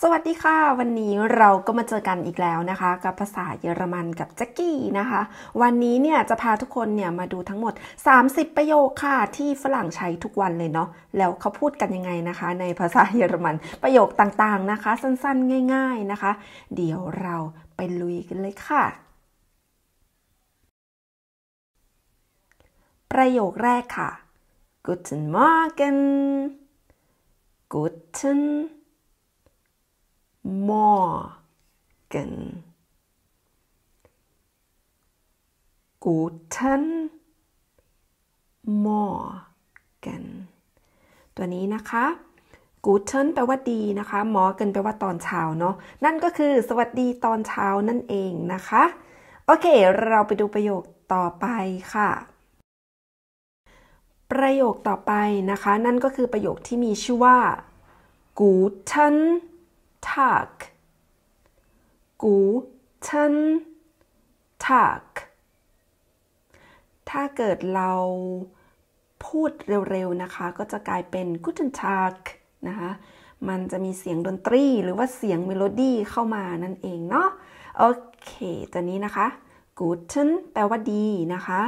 สวัสดีค่ะ วันนี้เราก็มาเจอกันอีกแล้วนะคะ กับภาษาเยอรมันกับแจ็กกี้นะคะ วันนี้เนี่ยจะพาทุกคนเนี่ยมาดูทั้งหมด 30 ประโยคค่ะ ที่ฝรั่งใช้ทุกวันเลยเนาะแล้วเขาพูดกันยังไงนะคะในภาษาเยอรมัน ประโยคต่างๆนะคะ สั้นๆง่ายๆนะคะ เดี๋ยวเราไปลุยกันเลยค่ะ ประโยคแรกค่ะ Guten Morgen Guten morgen guten morgen ตัวนี้นะคะ guten แปลว่าดีนะคะ morgen แปลว่าตอนเช้าเนาะ นั่นก็คือสวัสดีตอนเช้านั่นเองนะคะ โอเค เราไปดูประโยคต่อไปค่ะ ประโยคต่อไปนะคะ นั่นก็คือประโยคที่มีชื่อว่า guten Tag. Guten Tag. ถ้าเกิดเราพูดเร็วๆนะคะ ก็จะกลายเป็น Guten Tag นะคะ มันจะมีเสียงดนตรี หรือว่าเสียงเมโลดี้เข้ามานั่นเองเนาะโอเคตัวนี้นะคะ Guten แปลว่าดีนะคะ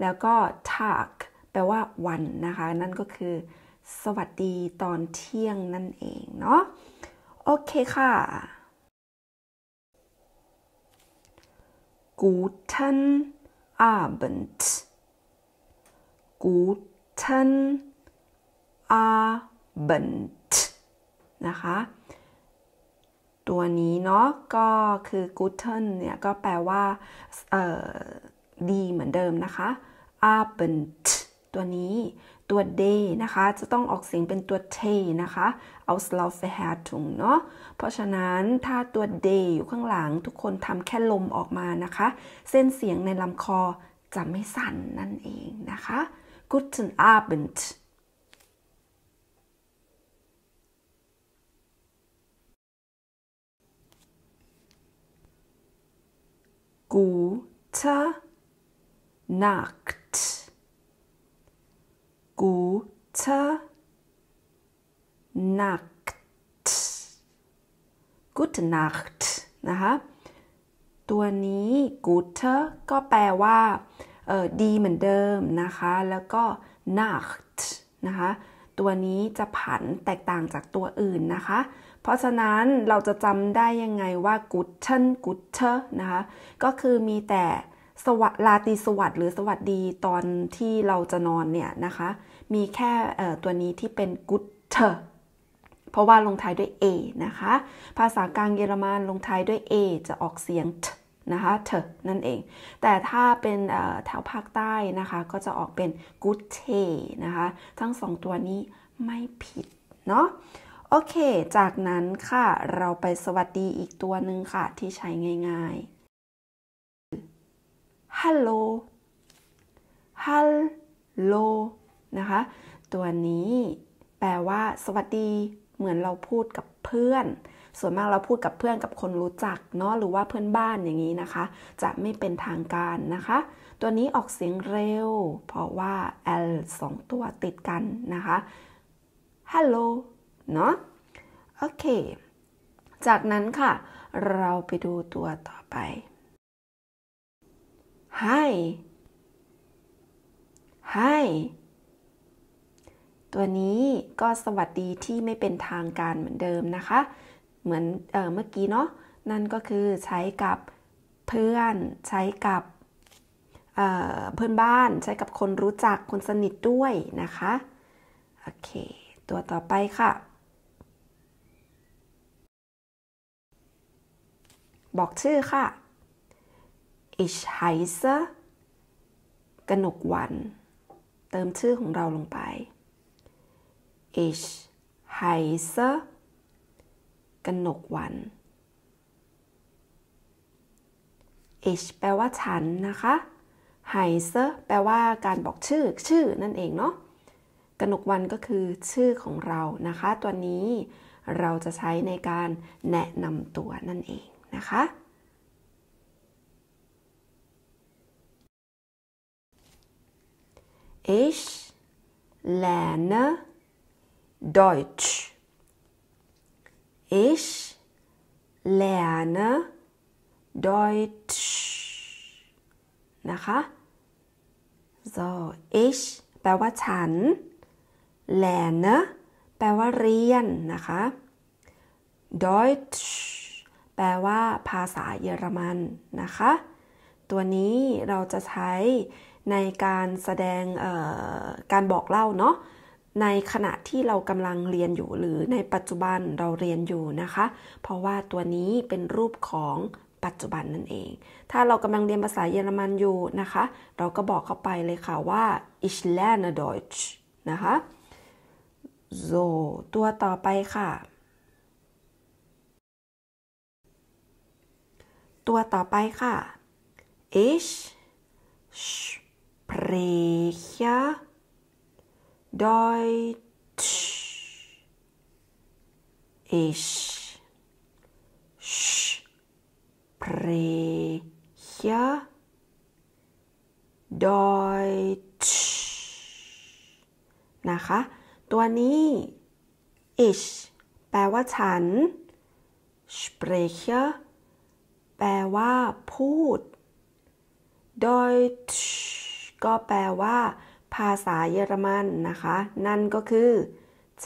แล้วก็ Tag แปลว่าวันนะคะ นั่นก็คือ สวัสดีตอนเที่ยงนั่นเองเนาะโอเคค่ะ Guten Abend Guten Abend นะคะ ตัวนี้เนาะ ก็คือ Guten เนี่ย ก็แปลว่าดีเหมือนเดิมนะคะ Abend ตัวนี้ตัว d นะคะ จะต้องออกเสียงเป็นตัว t นะคะเอาสลอฟเฮาถุงเนาะเพราะฉะนั้นถ้าตัว d อยู่ข้างหลังทุกคนทำแค่ลมออกมานะคะ เส้นเสียงในลำคอจะไม่สั่น นั่นเองนะคะ Guten Abend g u t e Nacht gute Nacht gute Nacht นะคะตัวนี้ gute ก็แปลว่าดีเหมือนเดิมนะคะ แล้วก็ nacht นะคะตัวนี้จะผันแตกต่างจากตัวอื่นนะคะ เพราะฉะนั้นเราจะจำได้ยังไงว่า guten gute นะคะ ก็คือมีแต่สวัสลาตีสวัสดหรือสวัสดีตอนที่เราจะนอนเนี่ยนะคะมีแค่ตัวนี้ที่เป็นกุตเธอเพราะว่าลงท้ายด้วย a นะคะภาษากลางเยอรมันลงท้ายด้วย a จะออกเสียง t นะคะเธอนั่นเองแต่ถ้าเป็นแถวภาคใต้นะคะก็จะออกเป็นกุตเทนะคะทั้งสองตัวนี้ไม่ผิดเนาะโอเคจากนั้นค่ะเราไปสวัสดีอีกตัวหนึ่งค่ะที่ใช้ง่ายๆฮัลโหลฮัลโหลนะคะ ตัวนี้แปลว่า สวัสดี เหมือนเราพูดกับเพื่อน ส่วนมากเราพูดกับเพื่อนกับคนรู้จักเนาะ หรือว่าเพื่อนบ้านอย่างนี้นะคะ จะไม่เป็นทางการนะคะ ตัวนี้ออกเสียงเร็ว เพราะว่า l งตัวติดกันนะคะฮัลโหลเนาะ โอเค จากนั้นค่ะ เราไปดูตัวต่อไป Hi Hi ตัวนี้ก็สวัสดีที่ไม่เป็นทางการเหมือนเดิมนะคะ เหมือนเออเมื่อกี้เนาะ นั่นก็คือใช้กับเพื่อนใช้กับเเพื่อนบ้าน ใช้กับคนรู้จักคนสนิทด้วยนะคะ โอเค ตัวต่อไปค่ะ บอกชื่อค่ะ Ich heiße กนกวัน เติมชื่อของเราลงไป Ich heiße กนกวัน Ich แปลว่าฉันนะคะ heiße แปลว่าการบอกชื่อ ชื่อนั่นเองเนาะกนกวันก็คือชื่อของเรานะคะ ตัวนี้เราจะใช้ในการแนะนำตัวนั่นเองนะคะ Ich lerne Deutsch. Ich lerne Deutsch. นะคะ so ich แปลว่าฉัน lerne แปลว่าเรียนนะคะ Deutsch แปลว่าภาษาเยอรมันนะคะ ตัวนี้เราจะใช้ในการแสดงการบอกเล่าเนาะในขณะที่เรากำลังเรียนอยู่หรือในปัจจุบันเราเรียนอยู่นะคะ เพราะว่าตัวนี้เป็นรูปของปัจจุบันนั่นเอง ถ้าเรากำลังเรียนภาษาเยอรมันอยู่นะคะ เราก็บอกเข้าไปเลยค่ะ ว่า ich lerne Deutsch นะคะ so ตัวต่อไปค่ะ ตัวต่อไปค่ะ ich c h spreche Deutsch. Ich spreche Deutsch นะคะ ตัวนี้ ich แปลว่าฉัน spreche แปลว่า พูด Deutsch ก็แปลว่าภาษาเยอรมันนะคะ นั่นก็คือ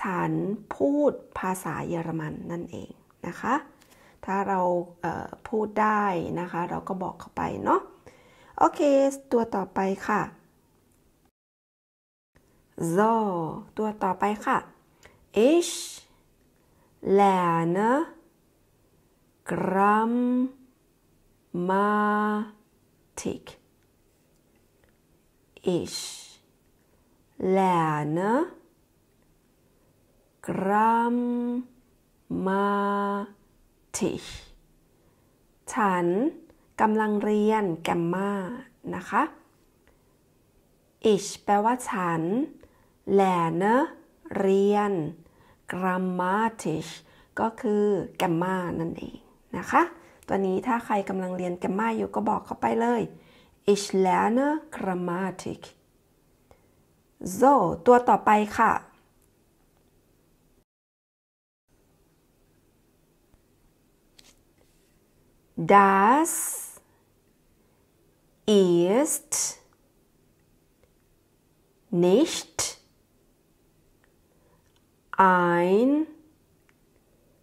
ฉันพูดภาษาเยอรมันนั่นเองนะคะ ถ้าเราเพูดได้นะคะ เราก็บอกเข้าไปเนาะโอเค ตัวต่อไปค่ะ so ตัวต่อไปค่ะ ich lerne Grammatik ich lerne g r a m m a t i k ฉันกำลังเรียน g ก a m m a นะคะ ich แปลว่าฉัน lerne เรียน g r a m m a t i k ก็คือ g ก a m m a นั่นเองนะคะ ตัวนี้ถ้าใครกำลังเรียน g ก a m m a อยู่ก็บอกเข้าไปเลย Ich lerne Grammatik. So, dort ตัวต่อไปค่ะ Das ist nicht ein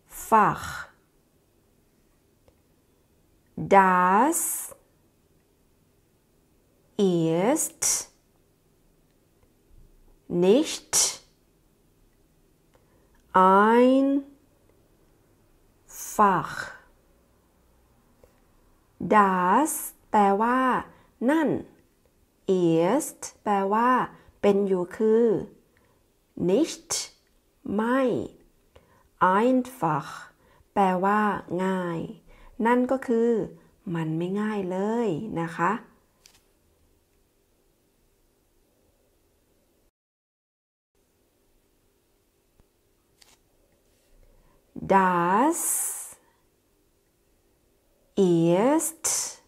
Fach. Das ist nicht einfach das แปลว่า นั่น ist แปลว่า เป็นอยู่คือ nicht ไม่ einfach แปลว่า ง่าย นั่นก็คือ มันไม่ง่ายเลยนะคะ Das ist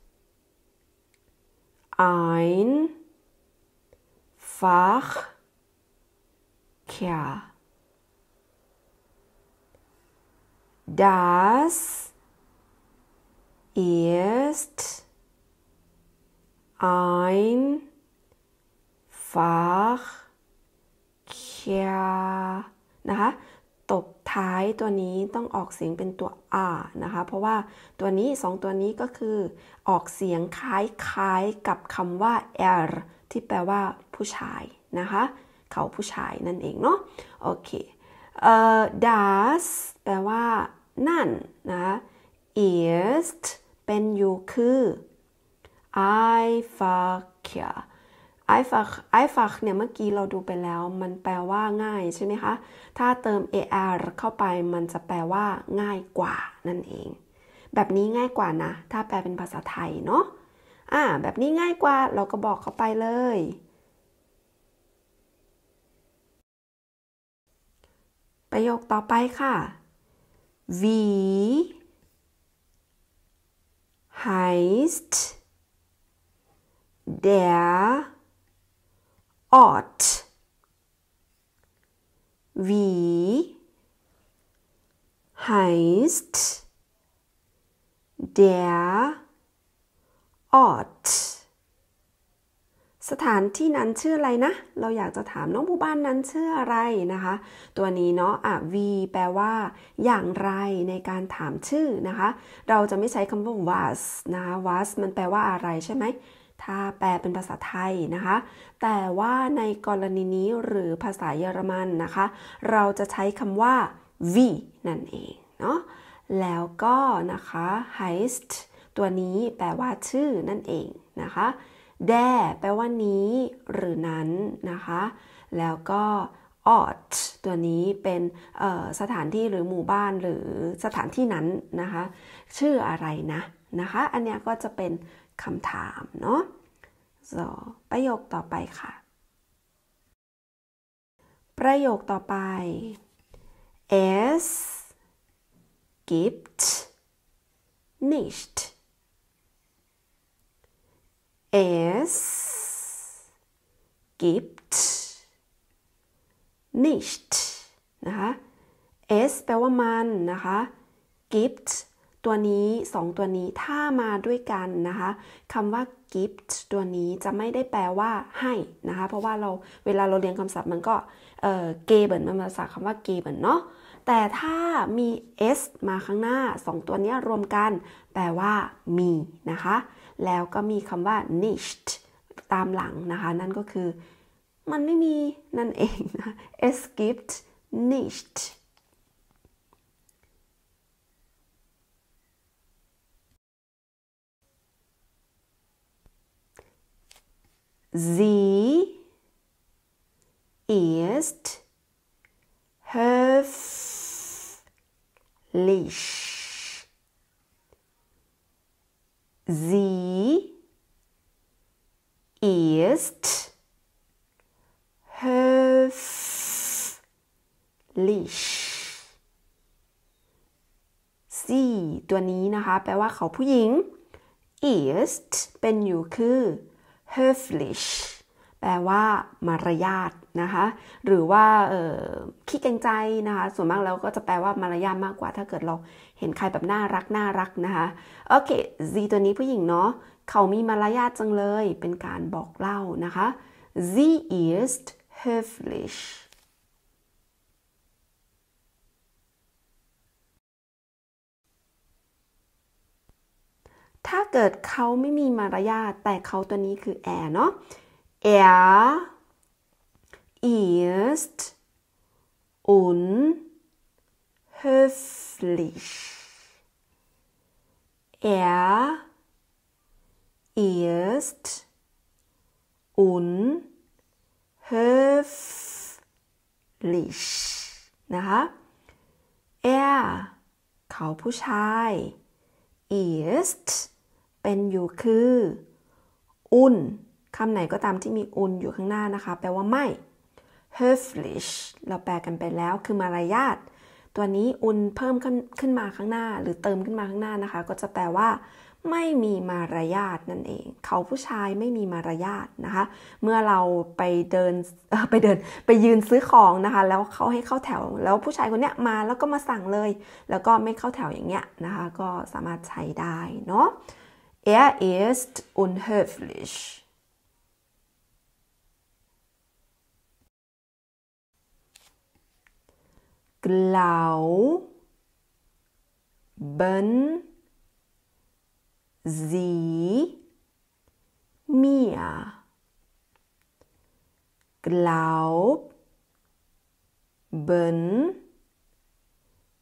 ein Fachkerl. Das ist ein Fachkerl. นะคะตก้ายตัวนี้ต้องออกเสียงเป็นตัวอานะคะ เพราะว่าตัวนี้2ตัวนี้ก็คือออกเสียงคล้ายคล้ายกับคำว่า r ที่แปลว่าผู้ชายนะคะ เขาผู้ชายนั่นเองเนาะโอเค เอ่อ das แปลว่า นั่น นะ ist เป็นอยู่คือ i f c k o r einfach einfach เนี่ยเมื่อกี้เราดูไปแล้ว มันแปลว่าง่ายใช่ไหมคะ ถ้าเติม ar เข้าไปมันจะแปลว่าง่ายกว่านั่นเอง แบบนี้ง่ายกว่านะ ถ้าแปลเป็นภาษาไทยเนาะอ่าแบบนี้ง่ายกว่า เราก็บอกเข้าไปเลย ประโยคต่อไปค่ะ w e heißt der ought wie heißt der Ort สถานที่นั้นชื่ออะไรนะ เราอยากจะถามน้องผู้บ้านนั้นชื่ออะไรนะคะ ตัวนี้เนาะ อ่ะ v แปลว่า อย่างไรในการถามชื่อนะคะ เราจะไม่ใช้คำว่า was นะคะ was มันแปลว่าอะไรใช่ไหมถ้าแปลเป็นภาษาไทยนะคะ แต่ว่าในกรณีนี้หรือภาษาเยอรมันนะคะ เราจะใช้คำว่า v นั่นเองเนาะ แล้วก็นะคะ heist ตัวนี้แปลว่าชื่อนั่นเองนะคะ da แปลว่านี้ หรือนั้นนะคะ แล้วก็ o r t ตัวนี้เป็นสถานที่หรือหมู่บ้านหรือสถานที่นั้นนะคะ ชื่ออะไรนะนะคะ อันนี้ก็จะเป็นคำถาม เนาะ so ประโยคต่อไปค่ะ ประโยคต่อไป es gibt nicht es gibt nicht นะคะ es แปลว่ามันนะคะ gibt ตัวนี้ 2 ตัวนี้ถ้ามาด้วยกันนะคะคำว่า gift ตัวนี้จะไม่ได้แปลว่าให้นะคะเพราะว่าเราเวลาเราเรียนคำศัพท์มันก็เออบิร์นมันมาจากคำว่าบิร์นเนาะแต่ถ้ามี s มาข้างหน้า 2 ตัวนี้รวมกัน แปลว่ามีนะคะแล้วก็มีคำว่า nicht ตามหลังนะคะนั่นก็คือ มันไม่มี นั่นเองนะ s g i f t nicht Sie ist höflich. Sie ist höflich. ซี่ตัวนี้นะคะ แปลว่าเขาผู้หญิง ist เป็นอยู่คือ höflich แปลว่า มารยาทนะคะ หรือว่าขี้เกรงใจนะคะ ส่วนมากเราก็จะแปลว่ามารยาทมากกว่า ถ้าเกิดเราเห็นใครแบบ น่ารักน่ารักนะคะ โอเค Z ตัวนี้ผู้หญิงเนาะเขามีมารยาทจังเลย เป็นการบอกเล่านะคะ Z i ist höflich ถ้าเกิดเขาไม่มีมารยาทแต่เขาตัวนี้คือแร์เนาะ er ist unhöflich er ist unhöflich นะคะ er เขาผู้ชาย ist เป็นอยู่คืออุ่นคำไหนก็ตามที่มีอุ่นอยู่ข้างหน้านะคะแปลว่าไม่ höflich เราแปลกันไปแล้วคือมารยาทตัวนี้อุ่นเพิ่มขึ้นขึ้นมาข้างหน้า หรือเติมขึ้นมาข้างหน้านะคะ ก็จะแปลว่า ไม่มีมารยาทนั่นเอง เขาผู้ชายไม่มีมารยาทนะคะเมื่อเราไปเดินไปเดินไปยืนซื้อของนะคะแล้วเขาให้เข้าแถวแล้วผู้ชายคนเนี้ยมาแล้วก็มาสั่งเลย แล้วก็ไม่เข้าแถวอย่างเงี้ยนะคะก็สามารถใช้ได้เนาะ Er ist unhöflich. Glauben Sie mir. Glauben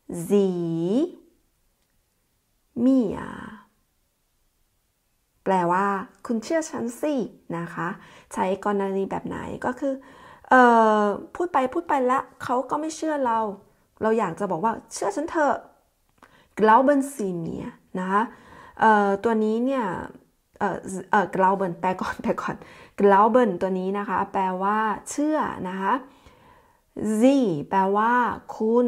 Sie mir. แปลว่าคุณเชื่อฉันสินะคะ ใช้กรณีแบบไหนก็คือ เออพูดไปพูดไปละเขาก็ไม่เชื่อเรา เราอยากจะบอกว่าเชื่อฉันเถอะ glauben Sie mir นะคะตัวนี้เนี่ยเออเออ glauben แปลก่อนแปลก่อน glauben ตัวนี้นะคะแปลว่า เชื่อ นะคะ sie แปลว่าคุณ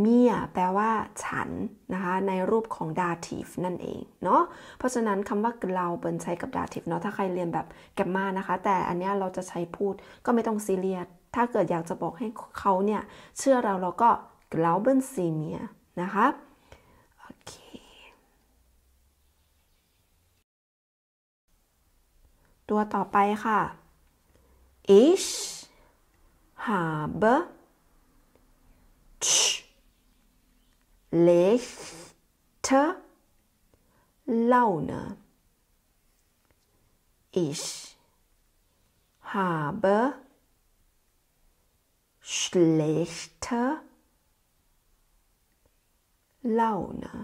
เมียแปลว่าฉัน นะคะ ในรูปของดาทีฟนั่นเอง เนาะเพราะฉะนั้นคำว่าเราเบินใช้กับดาทีฟเนาะถ้าใครเรียนแบบ แกมมานะคะ แต่อันนี้เราจะใช้พูดก็ไม่ต้อง ซีเรียสถ้าเกิดอยากจะบอกให้เขาเนี่ย เชื่อเรา เราก็เราเบินซีเมียนะคะโอเค ตัวต่อไปค่ะ ich habe schlechte Laune. Ich habe schlechte Laune.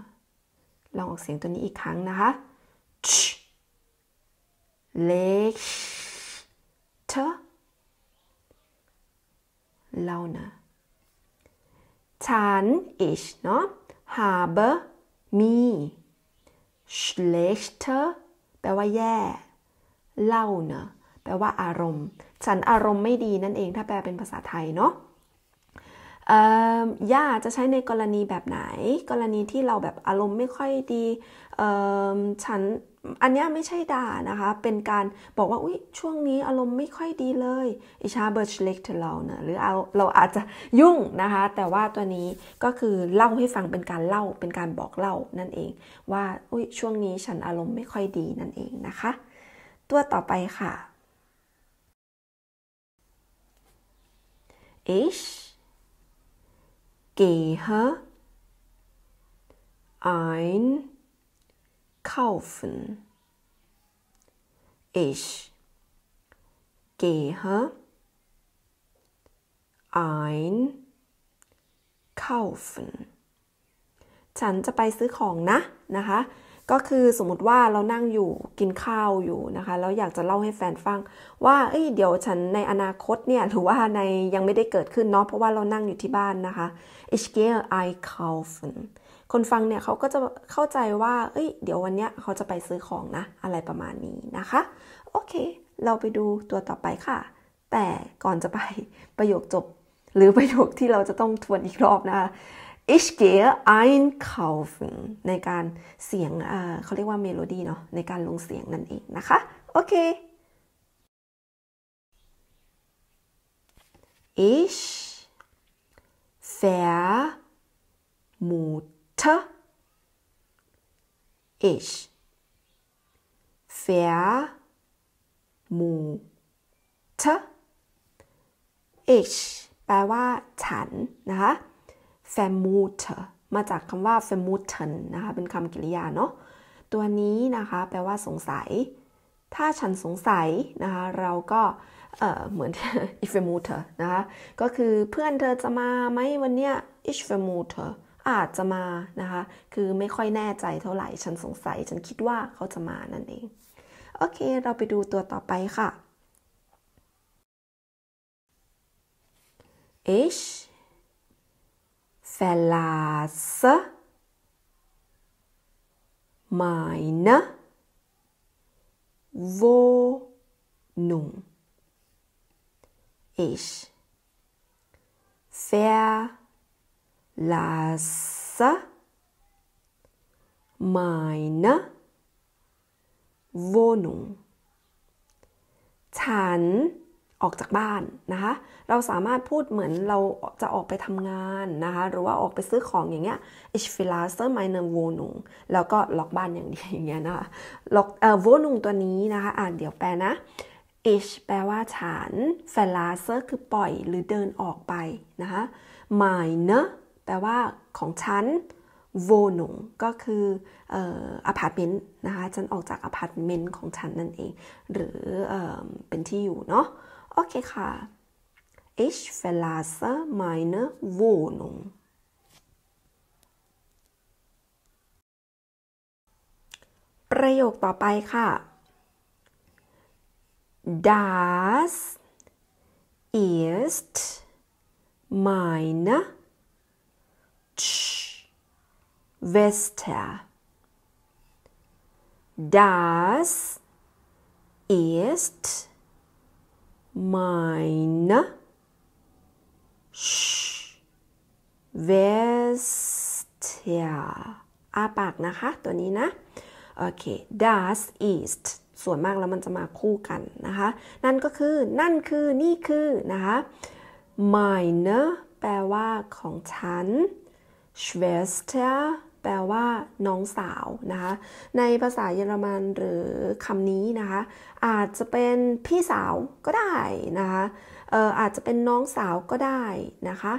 ลองออกเสียงตัวนี้อีกครั้งนะคะ schlechte Laune. Zahn ich, ne? habe มี schlechter แปลว่าแย่เล่าเนะแปลว่าอารมณ์ ฉันอารมณ์ไม่ดีนั่นเองถ้าแปลเป็นภาษาไทยเนาะย่าจะใช้ในกรณีแบบไหนกรณีที่เราแบบอารมณ์ไม่ค่อยดีฉันอันนี้ไม่ใช่ด่านะคะ เป็นการบอกว่าอุ้ยช่วงนี้อารมณ์ไม่ค่อยดีเลยอิชาเบิร์ชเล็กเธอเราเนะหรือเอาเราอาจจะยุ่งนะคะ แต่ว่าตัวนี้ก็คือเล่าให้ฟังเป็นการเล่าเป็นการบอกเล่านั่นเอง ว่าอุ้ยช่วงนี้ฉันอารมณ์ไม่ค่อยดีนั่นเองนะคะ ตัวต่อไปค่ะ ich gehe ein kaufen. Ich gehe ein kaufen. ฉันจะไปซื้อของนะนะคะก็คือสมมติว่าเรานั่งอยู่กินข้าวอยู่นะคะ แล้วอยากจะเล่าให้แฟนฟังว่า เอ้ยเดี๋ยวฉันในอนาคตเนี่ยหรือว่าในยังไม่ได้เกิดขึ้นเนาะเพราะว่าเรานั่งอยู่ที่บ้านนะคะ ich gehe i k a u f e n คนฟังเนี่ยเขาก็จะเข้าใจว่าเอ้ย เดี๋ยววันเนี้ยเขาจะไปซื้อของนะ อะไรประมาณนี้นะคะ โอเค เราไปดูตัวต่อไปค่ะ แต่ก่อนจะไปประโยคจบ หรือประโยคที่เราจะต้องทวนอีกรอบนะคะ ich gehe einkaufen ในการเสียง เขาเรียกว่าเมโลดี้เนาะในการลงเสียงนั่นเองนะคะ โอเค ich vermute ich vermute ich แปลว่า ฉัน นะคะ vermute มาจากคำว่า vermuten นะคะ เป็นคำกริยาเนาะตัวนี้นะคะ แปลว่าสงสัย ถ้าฉันสงสัยนะคะเราก็เหมือน if vermute นะคะก็คือเพื่อนเธอจะมาไหมวันเนี้ย i f h vermute อาจจะมานะคะ คือไม่ค่อยแน่ใจเท่าไหร่ ฉันสงสัย ฉันคิดว่าเขาจะมา นั่นเอง โอเค เราไปดูตัวต่อไปค่ะ ich verlasse meine Wohnung. Ich verlasse meine Wohnung. ฉันออกจากบ้าน นะคะ เราสามารถพูดเหมือนเราจะออกไปทำงานนะคะ หรือว่าออกไปซื้อของอย่างเงี้ย ich verlasse meine Wohnung แล้วก็ล็อกบ้านอย่างเดียวอย่างเงี้ยนะคะ ล็อก เอ่อ Wohnung ตัวนี้นะคะ อ่านเดี๋ยวแปลนะ ich แปลว่าฉัน verlasse คือปล่อยหรือเดินออกไปนะคะ meine แปลว่าของฉัน Wohnung ก็คืออพาร์ตเมนต์นะคะ ฉันออกจากอพาร์ตเมนต์ของฉันนั่นเอง หรือเป็นที่อยู่เนาะ Okay, ค่ะ Ich verlasse meine Wohnung. Das ist meine Schwester. Das ist meine Schwester อาปากนะคะ ตัวนี้นะ โอเค das ist ส่วนมากแล้วมันจะมาคู่กันนะคะ นั่นก็คือนั่นคือนี่คือนะคะ meine แปลว่าของฉัน Schwester แปลว่าน้องสาวนะคะในภาษาเยอรมันหรือคำนี้นะคะอาจจะเป็นพี่สาวก็ได้นะคะอออาจจะเป็นน้องสาวก็ได้นะคะ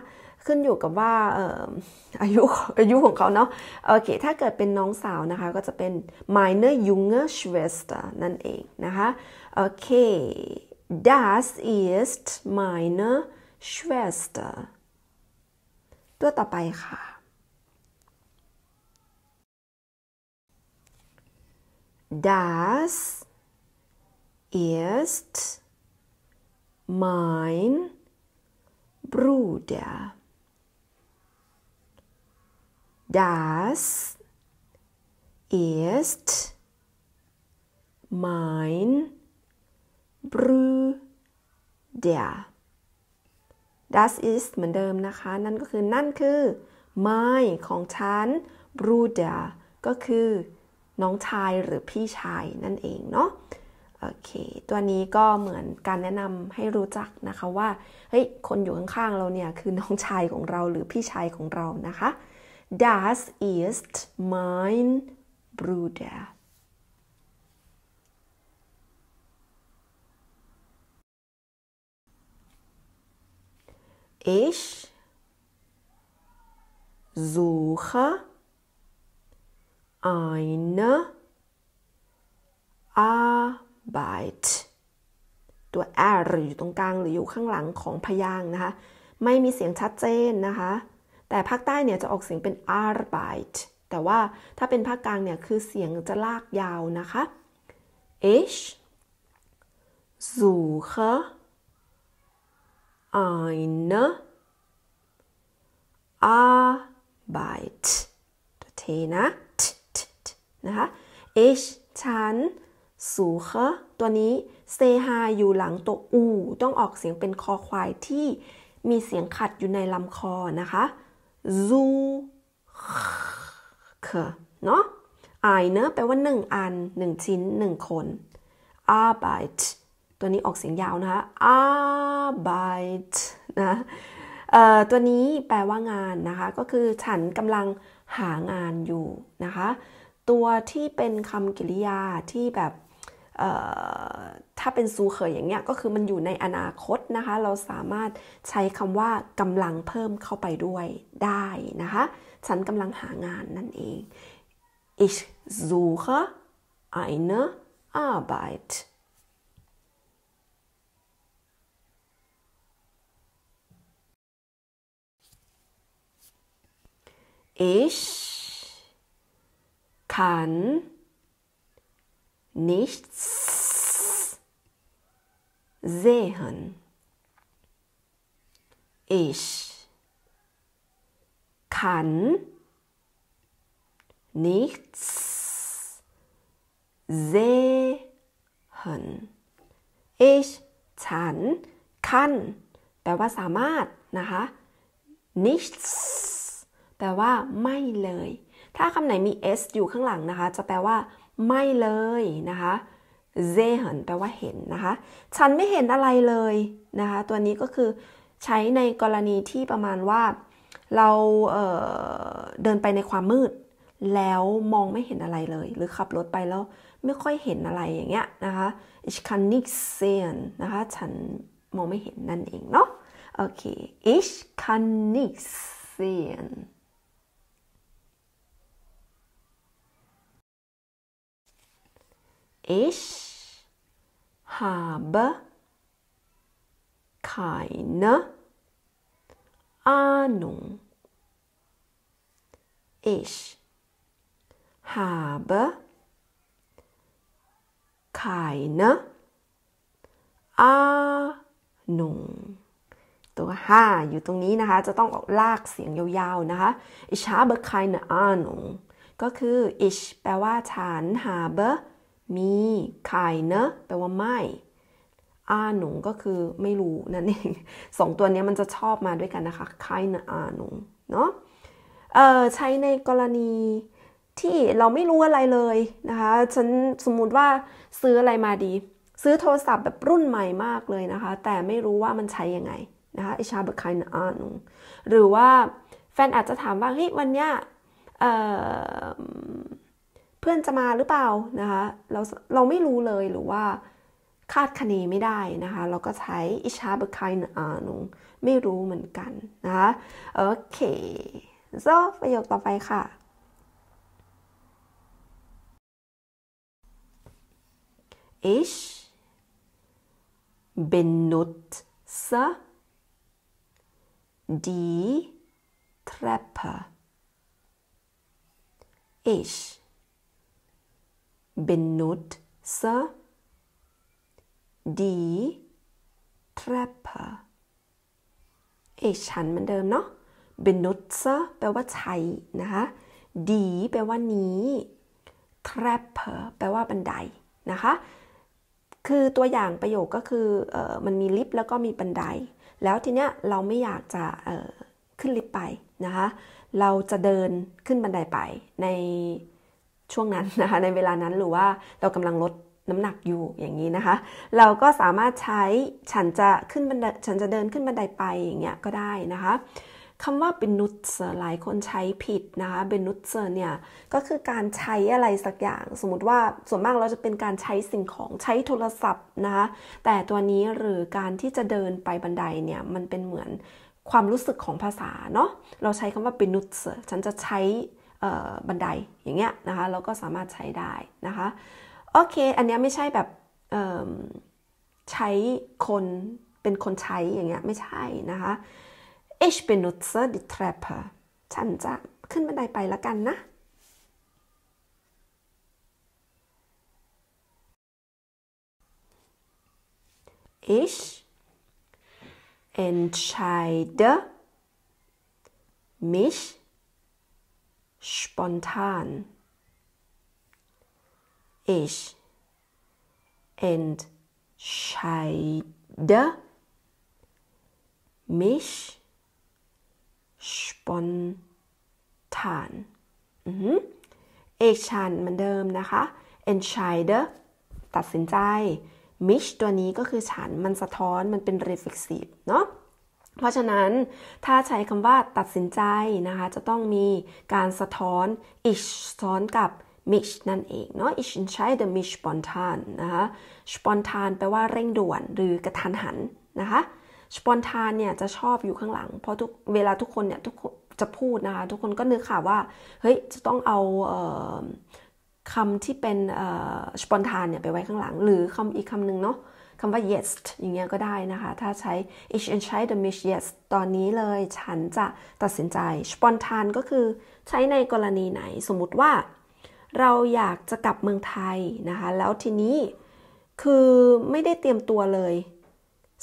ขึ้นอยู่กับว่าอออายุอายุของเขาเนาะโอเคถ้าเกิดเป็นน้องสาวนะคะก็จะเป็น meine junge Schwester นั่นเองนะคะโอเค das ist meine Schwester ตัวต่อไปค่ะ Das ist mein Bruder. Das ist mein Bruder. Das ist เหมือนเดิมนะคะนั่นก็คือนั่นคือ my ของฉัน Bruder ก็คือน้องชายหรือพี่ชาย นั่นเองเนาะโอเค ตัวนี้ก็เหมือนการแนะนำให้รู้จักนะคะว่า เฮ้ย คนอยู่ข้างๆเราเนี่ย คือน้องชายของเราหรือพี่ชายของเรานะคะ Das ist mein Bruder i c h suche eine Arbeit ตัว r อยู่ตรงกลางหรืออยู่ข้างหลังของพยางนะคะ ไม่มีเสียงชัดเจนนะคะ แต่ภาคใต้เนี่ยจะออกเสียงเป็น arbeit แต่ว่าถ้าเป็นภาคกลางเนี่ยคือเสียงจะลากยาวนะคะ ich suche eine Arbeit ตัวเทนะนะคะ h ฉันสูเคตัวนี้เซฮาอยู่หลังตัวอูต้องออกเสียงเป็นคอควายที่มีเสียงขัดอยู่ในลำคอนะคะซูเคเนาะไอเนอะแปลว่าหนึ่งอันหนึ่งชิ้นหนึ่งคน arbeit ตัวนี้ออกเสียงยาวนะคะ arbeit นะตัวนี้แปลว่างานนะคะก็คือฉันกำลังหางานอยู่นะคะตัวที่เป็นคำกริยาที่แบบถ้าเป็นซูเคยอย่างเงี้ยก็คือมันอยู่ในอนาคตนะคะ เราสามารถใช้คำว่ากำลังเพิ่มเข้าไปด้วยได้นะคะ ฉันกำลังหางานนั่นเอง ich suche eine Arbeit i c h kann nichts sehen. Ich kann nichts sehen. Ich ฉัน kann แปลว่าสามารถนะคะ nichts แปลว่าไม่เลยถ้าคำไหนมี s อยู่ข้างหลังนะคะ จะแปลว่า ไม่เลยนะคะ s เห็นแปลว่าเห็นนะคะ ฉันไม่เห็นอะไรเลยนะคะ ตัวนี้ก็คือใช้ในกรณีที่ประมาณว่า เราเเดินไปในความมืด แล้วมองไม่เห็นอะไรเลย หรือขับรถไปแล้ว ไม่ค่อยเห็นอะไรอย่างเงี้ยนะคะ ich kann nichts sehen นะคะฉันมองไม่เห็นนั่นเองเนาะโอเค ich kann nichts sehen Ich habe keine Ahnung. Ich habe keine Ahnung ตัวห้าอยู่ตรงนี้นะคะ จะต้องออกลากเสียงยาวๆนะคะ Ich habe keine Ahnung ก็คือ ich แปลว่าฉัน habe มีไข่นะแปลว่าไม่อาหนุงก็คือไม่รู้ นั่นเอง สองตัวนี้มันจะชอบมาด้วยกันนะคะไข่นะอาหนุงเนาะเออใช้ในกรณีที่เราไม่รู้อะไรเลยนะคะ ฉันสมมุติว่าซื้ออะไรมาดี ซื้อโทรศัพท์แบบรุ่นใหม่มากเลยนะคะ แต่ไม่รู้ว่ามันใช้ยังไงนะคะอิชาเบอร์ไน์อานุงหรือว่าแฟนอาจจะถามว่าเฮ้ยวันเนี้ยเออพื่อนจะมาหรือเปล่า นะคะ เราเราไม่รู้เลย หรือว่าคาดคะเนไม่ได้นะคะ เราก็ใช้อิชาเบคายนอาหนุงไม่รู้เหมือนกัน นะคะ โอเค so ประโยคต่อไปค่ะอิชเบนนุตซะดีทรัพ p ์อิช benutze die Treppe เอชันเหมือนเดิมเนาะ benutze แปลว่าใช้นะคะ die แปลว่านี้ Treppe แปลว่าบันไดนะคะ คือตัวอย่างประโยคก็คือออมันมีลิฟต์แล้วก็มีบันได แล้วทีเนี้ยเราไม่อยากจะขึ้นลิฟต์ไปนะคะเราจะเดินขึ้นบันไดไปในช่วงนั้นนะคะในเวลานั้นหรือว่าเรากำลังลดน้ำหนักอยู่อย่างนี้นะคะเราก็สามารถใช้ฉันจะขึ้นบันไดฉันจะเดินขึ้นบันไดไปอย่างเงี้ยก็ได้นะคะคำว่าเป็นนุตเซอร์หลายคนใช้ผิดนะคะเป็นนุตเซอร์เนี่ยก็คือการใช้อะไรสักอย่าง สมมติว่าส่วนมากเราจะเป็นการใช้สิ่งของใช้โทรศัพท์นะคะแต่ตัวนี้หรือการที่จะเดินไปบันไดเนี่ยมันเป็นเหมือนความรู้สึกของภาษาเนาะเราใช้คำว่าเป็นนุตเซอร์ฉันจะใช้บันไดอย่างเงี้ยนะคะ เราก็สามารถใช้ได้นะคะ โอเค อันนี้ไม่ใช่แบบใช้คน เป็นคนใช้ อย่างเงี้ย ไม่ใช่นะคะ ich benutze die Treppe ฉันจะขึ้นบันไดไปละกันนะ ich entscheide mich spontan. Ich entscheide mich spontan. Mhm. เอกชันเหมือนเดิมนะคะ entscheide ตัดสินใจ mich ตัวนี้ก็คือฉัน มันสะท้อนมันเป็น reflexive เนาะเพราะฉะนั้นถ้าใช้คำว่าตัดสินใจนะคะจะต้องมีการสะท้อน ich ซ้อนกับ mich นั่นเองเนาะ ich entscheide mich spontan นะคะ spontan แปลว่าเร่งด่วนหรือกระทันหันนะคะ spontan เนี่ยจะชอบอยู่ข้างหลังเพราะทุกเวลาทุกคนเนี่ยทุกจะพูดนะคะทุกคนก็นึกค่ะว่าเฮ้ยจะต้องเอาคำที่เป็น spontan เนี่ยไปไว้ข้างหลังหรือคำอีกคำหนึ่งเนาะคำว่า yes อย่างเงี้ยก็ได้นะคะ ถ้าใช้ ich entscheide mich yes ตอนนี้เลยฉันจะตัดสินใจ spontan ก็คือใช้ในกรณีไหน สมมุติว่า เราอยากจะกลับเมืองไทยนะคะ แล้วทีนี้คือไม่ได้เตรียมตัวเลย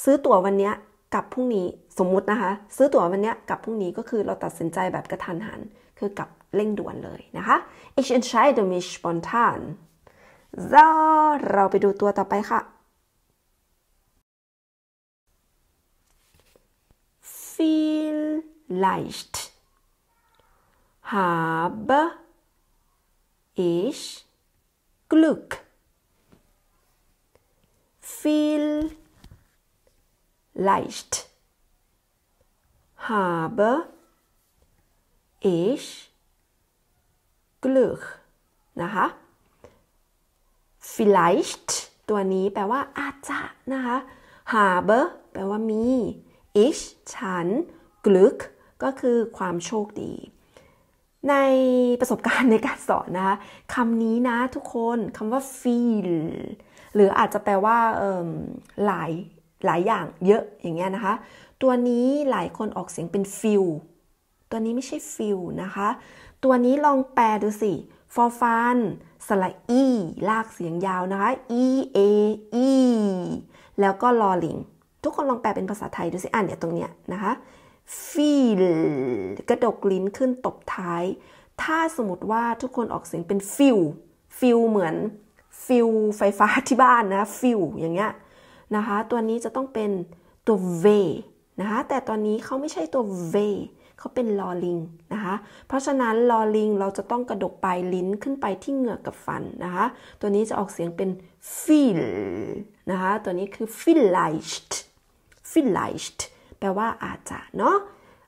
ซื้อตั๋ววันนี้กลับพรุ่งนี้ สมมุตินะคะ ซื้อตั๋ววันนี้กลับพรุ่งนี้ก็คือเราตัดสินใจแบบกระทันหัน คือกลับเร่งด่วนเลยนะคะ ich entscheide mich spontan เราไปดูตัวต่อไปค่ะ viel leicht. Habe ich Glück. Viel leicht. Habe ich Glück. นะคะ vielleicht ตัวนี้แปลว่าอาจจะนะคะ habe แปลว่า มี ich ฉัน Glück ก็คือความโชคดี ในประสบการณ์ในการสอนนะคะคำนี้นะทุกคนคำว่า f e e l หรืออาจจะแปลว่า หลาย หลายอย่างเยอะอย่างเงี้ยนะคะ ตัวนี้หลายคนออกเสียงเป็น feel ตัวนี้ไม่ใช่ feel นะคะ ตัวนี้ลองแปลดูสิ for fun สระอีลากเสียงยาวนะคะ e a e แล้วก็ลอลิงทุกคนลองแปลเป็นภาษาไทยดูสิอ่านเนี่ยตรงเนี้ยนะคะ feel กระดกลิ้นขึ้นตบท้าย ถ้าสมมติว่าทุกคนออกเสียงเป็น feel feel เหมือน feel ไฟฟ้าที่บ้านนะ feel อย่างเงี้ยนะคะ ตัวนี้จะต้องเป็นตัว v นะคะ แต่ตอนนี้เขาไม่ใช่ตัว v เขาเป็นลอลิงนะคะ เพราะฉะนั้น ลอลิง เราจะต้องกระดกปลายลิ้นขึ้นไปที่เหงือกกับฟันนะคะ ตัวนี้จะออกเสียงเป็น feel นะคะ ตัวนี้คือ f e ิ l like vielleicht แปลว่า อาจจะ เนาะ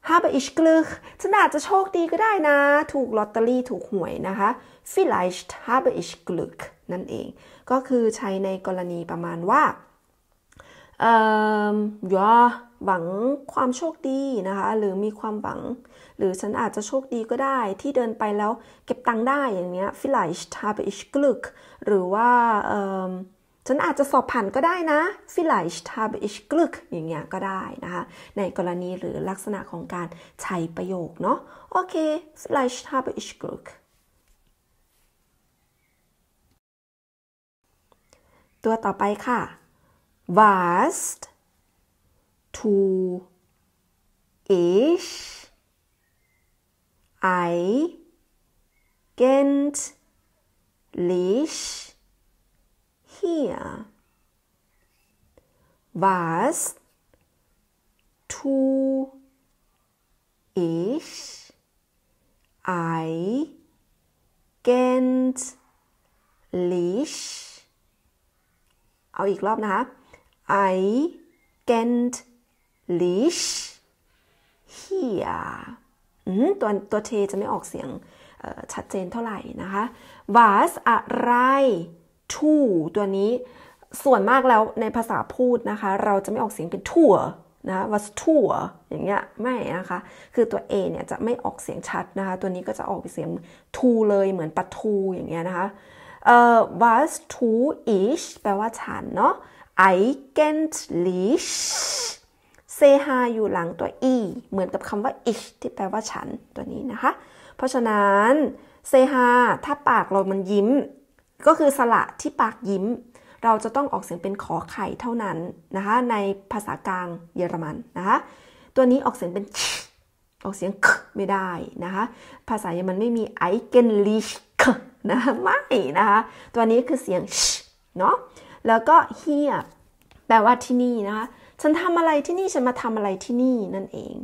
habe ich Glück ฉันอาจจะโชคดีก็ได้นะ ถูกลอตเตอรี่ถูกหวยนะคะ vielleicht habe ich Glück นั่นเอง ก็คือใช้ในกรณีประมาณว่า เอ่อยอหวังความโชคดีนะคะ หรือมีความหวัง หรือฉันอาจจะโชคดีก็ได้ที่เดินไปแล้วเก็บตังค์ได้อย่างเงี้ย vielleicht habe ich Glück หรือว่าเออฉันอาจจะสอบผ่านก็ได้นะ vielleicht habe ich Glück อย่างเงี้ยก็ได้นะคะ ในกรณีหรือลักษณะของการใช้ประโยคเนาะโอเค vielleicht habe ich Glück ตัวต่อไปค่ะ w a s t o ich eigentlich hier? Was tu ich eigentlich? เอาอีกรอบนะคะ eigentlich h e r e ตัวตัวเทจะไม่ออกเสียงชัดเจนเท่าไหร่นะคะ was อะไรทูตัวนี้ส่วนมากแล้วในภาษาพูดนะคะเราจะไม่ออกเสียงเป็นทัวนะ was tour อย่างเงี้ยไม่นะคะคือตัว A เนี่ยจะไม่ออกเสียงชัดนะคะตัวนี้ก็จะออกเสียง to เลยเหมือนปะทู อย่างเงี้ยนะคะเอ่อ was to ich แปลว่าฉันเนาะ eigentlich ch อยู่หลังตัว e เหมือนกับคำว่า i ิ h ที่แปลว่าฉัน ตัวนี้นะคะ เพราะฉะนั้น ch ถ้าปากเรา มันยิ้มก็คือสระที่ปากยิ้ม เราจะต้องออกเสียงเป็นขอไข่เท่านั้นนะคะในภาษากลางเยอรมันนะคะตัวนี้ออกเสียงเป็น ออกเสียงคไม่ได้นะคะภาษาเยอรมันไม่มีไอเกนลิชนะไม่นะคะตัวนี้คือเสียงชเนาะ แล้วก็เฮียแปลว่าที่นี่นะคะฉันทำอะไรที่นี่ ฉันมาทำอะไรที่นี่ นั่นเอง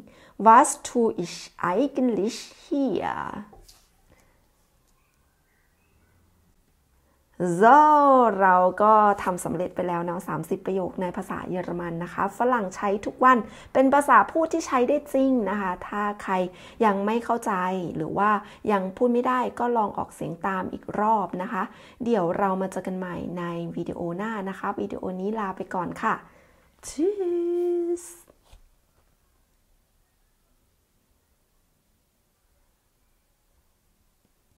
was tue ich eigentlich hier โ o เราก็ทำสำเร็จไปแล้วนะ30 ประโยคในภาษา เยอรมันนะคะ ฝรั่งใช้ทุกวัน เป็นภาษาพูดที่ใช้ได้จริง นะคะ ถ้าใครยังไม่เข้าใจ หรือว่ายังพูดไม่ได้ก็ลองออกเสียงตามอีกรอบนะคะ เดี๋ยวเรามาเจอกันใหม่ใน วิดีโอหน้านะคะ วิดีโอนี้ลาไปก่อนค่ะ Tschüss